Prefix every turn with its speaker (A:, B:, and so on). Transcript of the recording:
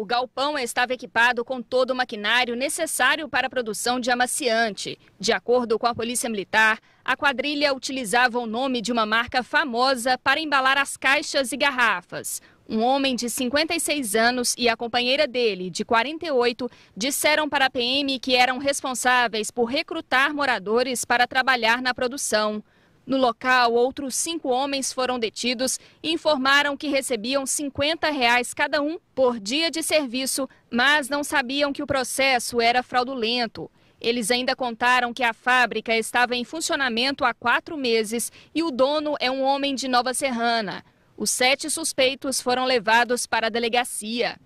A: O galpão estava equipado com todo o maquinário necessário para a produção de amaciante. De acordo com a Polícia Militar, a quadrilha utilizava o nome de uma marca famosa para embalar as caixas e garrafas. Um homem de 56 anos e a companheira dele, de 48, disseram para a PM que eram responsáveis por recrutar moradores para trabalhar na produção. No local, outros cinco homens foram detidos e informaram que recebiam 50 reais cada um por dia de serviço, mas não sabiam que o processo era fraudulento. Eles ainda contaram que a fábrica estava em funcionamento há quatro meses e o dono é um homem de Nova Serrana. Os sete suspeitos foram levados para a delegacia.